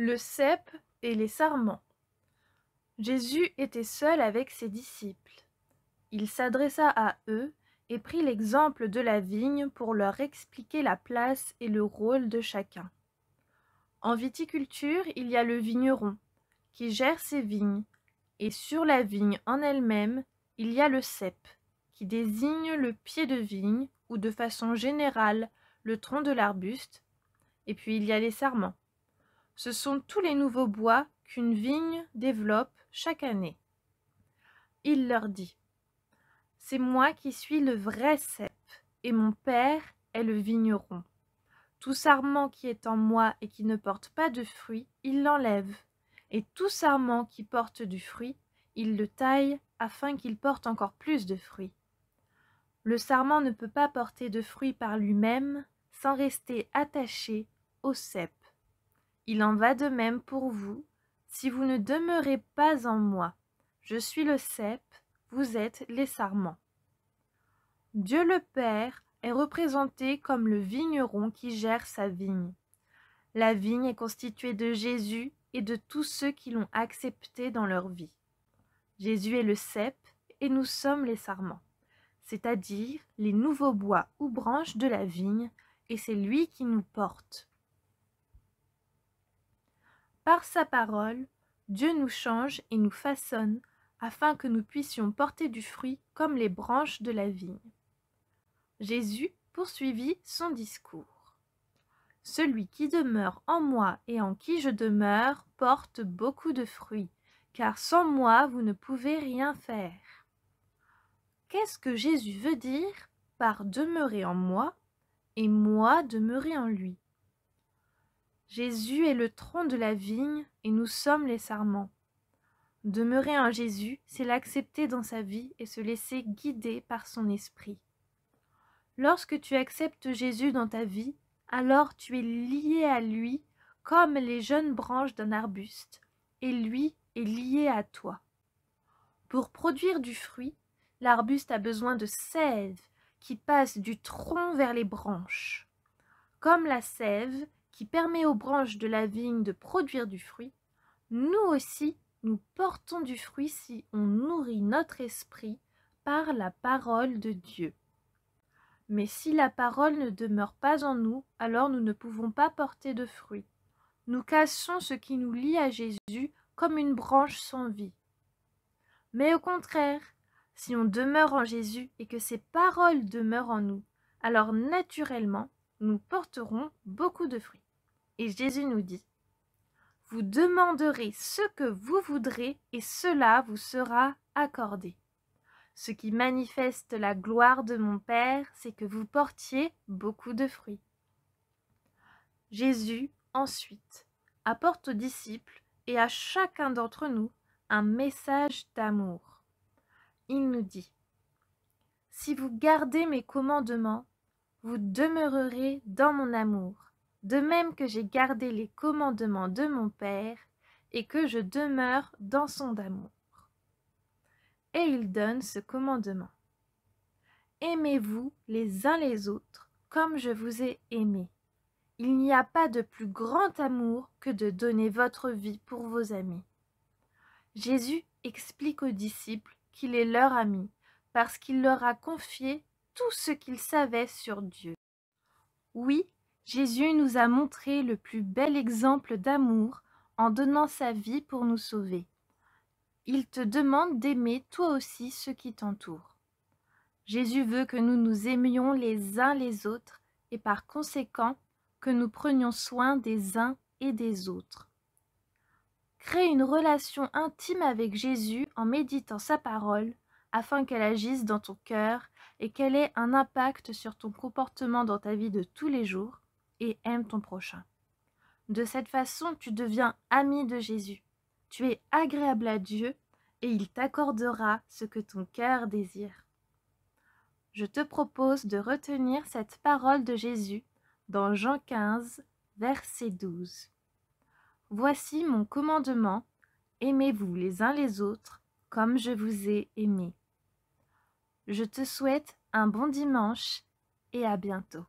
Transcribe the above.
le cep et les sarments. Jésus était seul avec ses disciples. Il s'adressa à eux et prit l'exemple de la vigne pour leur expliquer la place et le rôle de chacun. En viticulture, il y a le vigneron, qui gère ses vignes, et sur la vigne en elle-même, il y a le cep, qui désigne le pied de vigne ou de façon générale le tronc de l'arbuste, et puis il y a les sarments, ce sont tous les nouveaux bois qu'une vigne développe chaque année. Il leur dit C'est moi qui suis le vrai cep, et mon père est le vigneron. Tout sarment qui est en moi et qui ne porte pas de fruits, il l'enlève, et tout sarment qui porte du fruit, il le taille afin qu'il porte encore plus de fruits. Le sarment ne peut pas porter de fruits par lui-même sans rester attaché au cep. Il en va de même pour vous, si vous ne demeurez pas en moi. Je suis le cep, vous êtes les sarments. Dieu le Père est représenté comme le vigneron qui gère sa vigne. La vigne est constituée de Jésus et de tous ceux qui l'ont accepté dans leur vie. Jésus est le cep et nous sommes les sarments, c'est-à-dire les nouveaux bois ou branches de la vigne, et c'est lui qui nous porte. Par sa parole, Dieu nous change et nous façonne afin que nous puissions porter du fruit comme les branches de la vigne. Jésus poursuivit son discours. Celui qui demeure en moi et en qui je demeure porte beaucoup de fruits, car sans moi vous ne pouvez rien faire. Qu'est-ce que Jésus veut dire par demeurer en moi et moi demeurer en lui Jésus est le tronc de la vigne et nous sommes les sarments. Demeurer en Jésus, c'est l'accepter dans sa vie et se laisser guider par son esprit. Lorsque tu acceptes Jésus dans ta vie, alors tu es lié à lui comme les jeunes branches d'un arbuste, et lui est lié à toi. Pour produire du fruit, l'arbuste a besoin de sève qui passe du tronc vers les branches. Comme la sève, qui permet aux branches de la vigne de produire du fruit, nous aussi, nous portons du fruit si on nourrit notre esprit par la parole de Dieu. Mais si la parole ne demeure pas en nous, alors nous ne pouvons pas porter de fruits. Nous cassons ce qui nous lie à Jésus comme une branche sans vie. Mais au contraire, si on demeure en Jésus et que ses paroles demeurent en nous, alors naturellement, nous porterons beaucoup de fruits. Et Jésus nous dit, Vous demanderez ce que vous voudrez et cela vous sera accordé. Ce qui manifeste la gloire de mon Père, c'est que vous portiez beaucoup de fruits. Jésus, ensuite, apporte aux disciples et à chacun d'entre nous un message d'amour. Il nous dit Si vous gardez mes commandements, vous demeurerez dans mon amour, de même que j'ai gardé les commandements de mon Père, et que je demeure dans son amour. Et il donne ce commandement. Aimez-vous les uns les autres comme je vous ai aimé. Il n'y a pas de plus grand amour que de donner votre vie pour vos amis. Jésus explique aux disciples qu'il est leur ami parce qu'il leur a confié tout ce qu'il savait sur Dieu. Oui, Jésus nous a montré le plus bel exemple d'amour en donnant sa vie pour nous sauver. Il te demande d'aimer toi aussi ceux qui t'entourent. Jésus veut que nous nous aimions les uns les autres et par conséquent que nous prenions soin des uns et des autres. Crée une relation intime avec Jésus en méditant sa parole afin qu'elle agisse dans ton cœur et qu'elle ait un impact sur ton comportement dans ta vie de tous les jours et aime ton prochain. De cette façon, tu deviens ami de Jésus. Tu es agréable à Dieu et il t'accordera ce que ton cœur désire. Je te propose de retenir cette parole de Jésus dans Jean 15, verset 12. Voici mon commandement, aimez-vous les uns les autres comme je vous ai aimé. Je te souhaite un bon dimanche et à bientôt.